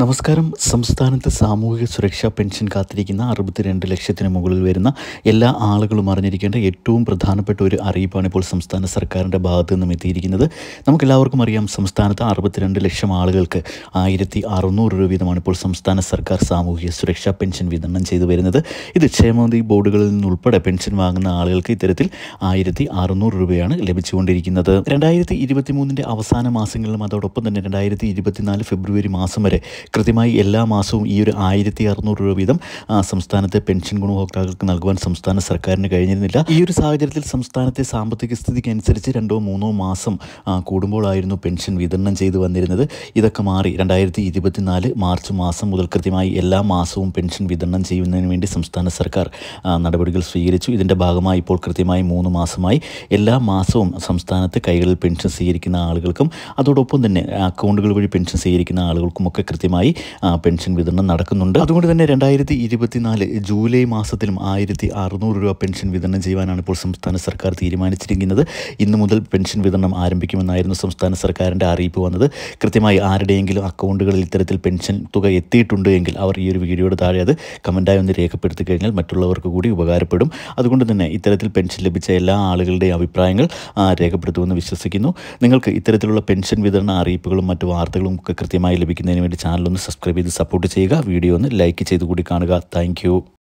നമസ്കാരം സംസ്ഥാനത്ത് സാമൂഹിക സുരക്ഷാ പെൻഷൻ കാത്തിരിക്കുന്ന അറുപത്തിരണ്ട് ലക്ഷത്തിന് മുകളിൽ വരുന്ന എല്ലാ ആളുകളും അറിഞ്ഞിരിക്കേണ്ട ഏറ്റവും പ്രധാനപ്പെട്ട ഒരു അറിയിപ്പാണ് ഇപ്പോൾ സംസ്ഥാന സർക്കാരിൻ്റെ ഭാഗത്തു നിന്നും എത്തിയിരിക്കുന്നത് നമുക്കെല്ലാവർക്കും അറിയാം സംസ്ഥാനത്ത് അറുപത്തിരണ്ട് ലക്ഷം ആളുകൾക്ക് ആയിരത്തി അറുന്നൂറ് രൂപ വീതമാണ് ഇപ്പോൾ സംസ്ഥാന സർക്കാർ സാമൂഹിക സുരക്ഷാ പെൻഷൻ വിതരണം ചെയ്തു വരുന്നത് ഇത് ക്ഷേമനിധി ബോർഡുകളിൽ നിന്നുൾപ്പെടെ പെൻഷൻ വാങ്ങുന്ന ആളുകൾക്ക് ഇത്തരത്തിൽ ആയിരത്തി അറുന്നൂറ് രൂപയാണ് ലഭിച്ചുകൊണ്ടിരിക്കുന്നത് രണ്ടായിരത്തി ഇരുപത്തി മൂന്നിൻ്റെ അവസാന മാസങ്ങളിലും അതോടൊപ്പം തന്നെ രണ്ടായിരത്തി ഇരുപത്തിനാല് ഫെബ്രുവരി മാസം വരെ കൃത്യമായി എല്ലാ മാസവും ഈ ഒരു ആയിരത്തി അറുന്നൂറ് രൂപ വീതം സംസ്ഥാനത്തെ പെൻഷൻ ഗുണഭോക്താക്കൾക്ക് നൽകുവാൻ സംസ്ഥാന സർക്കാരിന് കഴിഞ്ഞിരുന്നില്ല ഈ ഒരു സാഹചര്യത്തിൽ സംസ്ഥാനത്തെ സാമ്പത്തിക സ്ഥിതിക്ക് അനുസരിച്ച് രണ്ടോ മൂന്നോ മാസം കൂടുമ്പോഴായിരുന്നു പെൻഷൻ വിതരണം ചെയ്തു വന്നിരുന്നത് ഇതൊക്കെ മാറി രണ്ടായിരത്തി ഇരുപത്തിനാല് മാർച്ച് മാസം മുതൽ കൃത്യമായി എല്ലാ മാസവും പെൻഷൻ വിതരണം ചെയ്യുന്നതിന് വേണ്ടി സംസ്ഥാന സർക്കാർ നടപടികൾ സ്വീകരിച്ചു ഇതിൻ്റെ ഭാഗമായി ഇപ്പോൾ കൃത്യമായി മൂന്ന് മാസമായി എല്ലാ മാസവും സംസ്ഥാനത്ത് കൈകളിൽ പെൻഷൻ സ്വീകരിക്കുന്ന ആളുകൾക്കും അതോടൊപ്പം തന്നെ അക്കൗണ്ടുകൾ വഴി പെൻഷൻ സ്വീകരിക്കുന്ന ആളുകൾക്കും കൃത്യം കൃത്യമായി പെൻഷൻ വിതരണം നടക്കുന്നുണ്ട് അതുകൊണ്ട് തന്നെ രണ്ടായിരത്തി ഇരുപത്തിനാല് ജൂലൈ മാസത്തിലും ആയിരത്തി അറുന്നൂറ് രൂപ പെൻഷൻ വിതരണം ചെയ്യുവാനാണ് ഇപ്പോൾ സംസ്ഥാന സർക്കാർ തീരുമാനിച്ചിരിക്കുന്നത് ഇന്ന് മുതൽ പെൻഷൻ വിതരണം ആരംഭിക്കുമെന്നായിരുന്നു സംസ്ഥാന സർക്കാരിൻ്റെ അറിയിപ്പ് വന്നത് കൃത്യമായി ആരുടെയെങ്കിലും അക്കൗണ്ടുകളിൽ ഇത്തരത്തിൽ പെൻഷൻ തുക എത്തിയിട്ടുണ്ട് എങ്കിൽ അവർ ഈ ഒരു വീഡിയോയുടെ താഴെ അത് കമൻറ്റായി ഒന്ന് രേഖപ്പെടുത്തി കഴിഞ്ഞാൽ മറ്റുള്ളവർക്ക് കൂടി ഉപകാരപ്പെടും അതുകൊണ്ട് തന്നെ ഇത്തരത്തിൽ പെൻഷൻ ലഭിച്ച എല്ലാ ആളുകളുടെയും അഭിപ്രായങ്ങൾ രേഖപ്പെടുത്തുമെന്ന് വിശ്വസിക്കുന്നു നിങ്ങൾക്ക് ഇത്തരത്തിലുള്ള പെൻഷൻ വിതരണ അറിയിപ്പുകളും മറ്റു വാർത്തകളും ഒക്കെ കൃത്യമായി ലഭിക്കുന്നതിന് വേണ്ടി ചാനൽ ചാനലൊന്ന് സബ്സ്ക്രൈബ് ചെയ്ത് സപ്പോർട്ട് ചെയ്യുക വീഡിയോ ഒന്ന് ലൈക്ക് ചെയ്ത് കൂടി കാണുക താങ്ക്